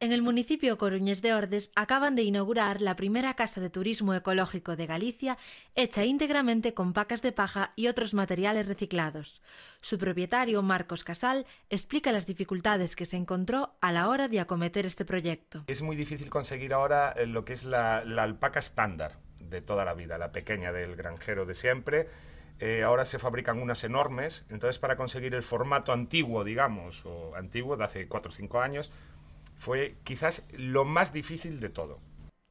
En el municipio Coruñes de Ordes acaban de inaugurar la primera casa de turismo ecológico de Galicia, hecha íntegramente con pacas de paja y otros materiales reciclados. Su propietario, Marcos Casal, explica las dificultades que se encontró a la hora de acometer este proyecto. Es muy difícil conseguir ahora eh, lo que es la alpaca estándar de toda la vida, la pequeña del granjero de siempre eh, ahora se fabrican unas enormes, entonces para conseguir el formato antiguo, digamos, o antiguo de hace 4 o 5 años, fue quizás lo más difícil de todo.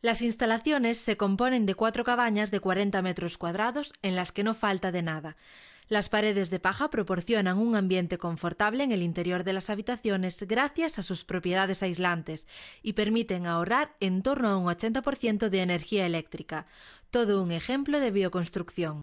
Las instalaciones se componen de cuatro cabañas de 40 metros cuadrados en las que no falta de nada. Las paredes de paja proporcionan un ambiente confortable en el interior de las habitaciones gracias a sus propiedades aislantes y permiten ahorrar en torno a un 80% de energía eléctrica. Todo un ejemplo de bioconstrucción.